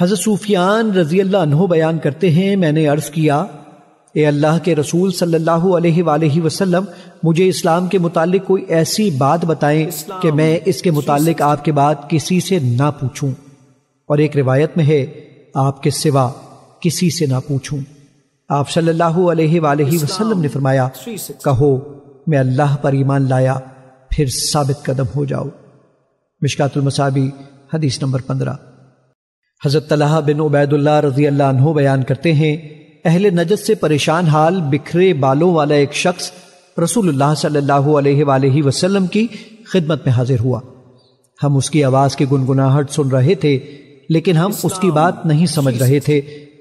हज़रत सूफियान रजी अल्लाह बयान करते हैं मैंने अर्ज़ किया ए अल्लाह के रसूल सल्लल्लाहु अलैहि वसल्लम मुझे इस्लाम के मुतालिक कोई ऐसी बात बताएं कि मैं इसके मुतालिक आपके बाद किसी से ना पूछूं और एक रिवायत में है आपके सिवा किसी से ना पूछूं आप सल्लल्लाहु अलैहि वसल्लम ने फरमाया कहो मैं अल्लाह पर ईमान लाया फिर साबित कदम हो जाओ मिशकातुल हदीस नंबर पंद्रह हजरत बिन उबैदुल्ला रजी अल्लाह बयान करते हैं अहल नजत से परेशान हाल बिखरे बालों वाला एक शख्स रसूलुल्लाह सल्लल्लाहु अलैहि वसल्लम की खिदमत में हाजिर हुआ हम उसकी आवाज़ की गुनगुनाहट सुन रहे थे लेकिन हम उसकी बात नहीं समझ रहे थे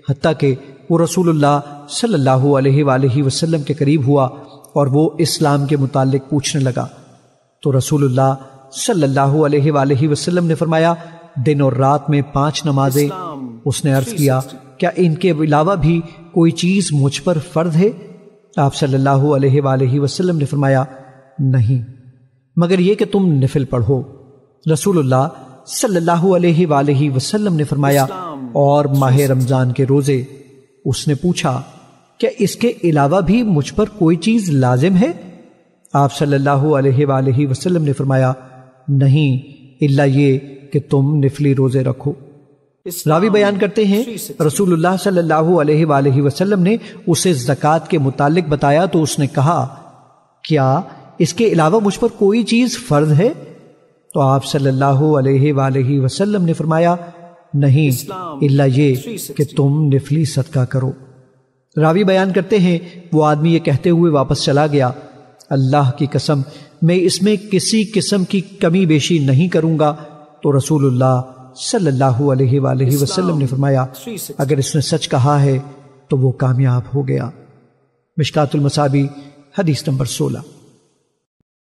हती कि वो रसूलुल्लाह सल्लल्लाहु अलैहि वसल्लम के करीब हुआ और वो इस्लाम के मुतालिक पूछने लगा तो रसूलुल्लाह सल्लल्लाहु अलैहि वसल्लम ने फरमाया दिन और रात में पांच नमाजें उसने अर्ज किया क्या इनके अलावा भी कोई चीज मुझ पर फर्ज है आप सल्लल्लाहु अलैहि वसल्लम ने फरमाया नहीं मगर यह कि तुम निफिल पढ़ो रसूलुल्लाह सल्लल्लाहु अलैहि वसल्लम ने फरमाया और माह रमजान के रोजे उसने पूछा क्या इसके अलावा भी मुझ पर कोई चीज लाजिम है आप सल्लल्लाहु अलैहि वसल्लम ने फरमाया नहीं इल्ला ये कि तुम निफली रोजे रखो रावी बयान करते हैं रसूलुल्लाह सल्लल्लाहु अलैहि वसल्लम ने उसे जक़ात के मुतालिक बताया तो उसने कहा क्या इसके अलावा मुझ पर कोई चीज़ फ़र्ज है तो आप सल्लल्लाहु अलैहि वसल्लम ने फरमाया नहीं इल्ला ये कि तुम निफली सदका करो रावी बयान करते हैं वो आदमी ये कहते हुए वापस चला गया अल्लाह की कसम मैं इसमें किसी किस्म की कमी बेशी नहीं करूंगा तो रसूलुल्लाह सल्लल्लाहु अलैहि वसल्लम ने फरमाया अगर इसने सच कहा है तो वो कामयाब हो गया मिशकातुल मसाबी हदीस नंबर सोलह